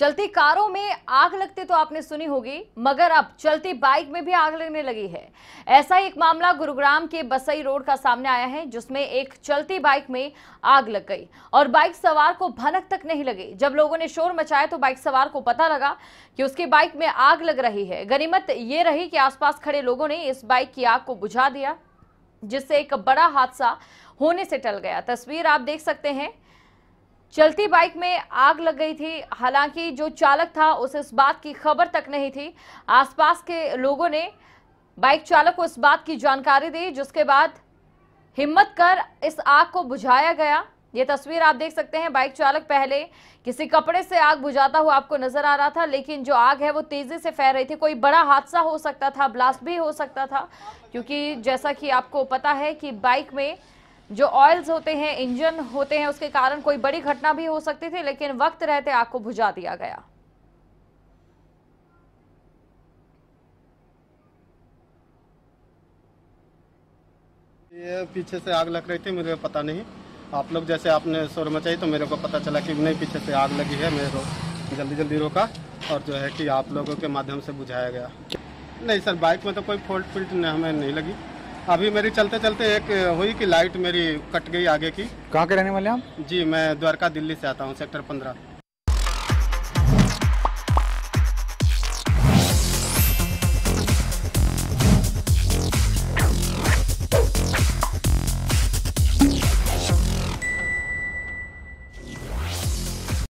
चलती कारों में आग लगती तो आपने सुनी होगी मगर अब चलती बाइक में भी आग लगने लगी है ऐसा ही एक मामला गुरुग्राम के बसई रोड का सामने आया है जिसमें एक चलती बाइक में आग लग गई और बाइक सवार को भनक तक नहीं लगी जब लोगों ने शोर मचाया तो बाइक सवार को पता लगा कि उसकी बाइक में आग लग रही है गनीमत ये रही कि आसपास खड़े लोगों ने इस बाइक की आग को बुझा दिया जिससे एक बड़ा हादसा होने से टल गया तस्वीर आप देख सकते हैं चलती बाइक में आग लग गई थी हालांकि जो चालक था उसे इस बात की खबर तक नहीं थी आसपास के लोगों ने बाइक चालक को इस बात की जानकारी दी जिसके बाद हिम्मत कर इस आग को बुझाया गया ये तस्वीर आप देख सकते हैं बाइक चालक पहले किसी कपड़े से आग बुझाता हुआ आपको नजर आ रहा था लेकिन जो आग है वो तेजी से फैल रही थी कोई बड़ा हादसा हो सकता था ब्लास्ट भी हो सकता था क्योंकि जैसा कि आपको पता है कि बाइक में जो ऑयल्स होते हैं इंजन होते हैं उसके कारण कोई बड़ी घटना भी हो सकती थी लेकिन वक्त रहते आग को बुझा दिया गया ये पीछे से आग लग रही थी मुझे पता नहीं आप लोग जैसे आपने शोर मचाई तो मेरे को पता चला कि नहीं पीछे से आग लगी है मेरे को जल्दी जल्दी रोका और जो है कि आप लोगों के माध्यम से बुझाया गया नहीं सर बाइक में तो कोई फॉल्ट फिल्ट हमें नहीं लगी अभी मेरी चलते चलते एक हुई कि लाइट मेरी कट गई आगे की कहाँ के रहने वाले आप जी मैं द्वारका दिल्ली से आता हूँ सेक्टर पंद्रह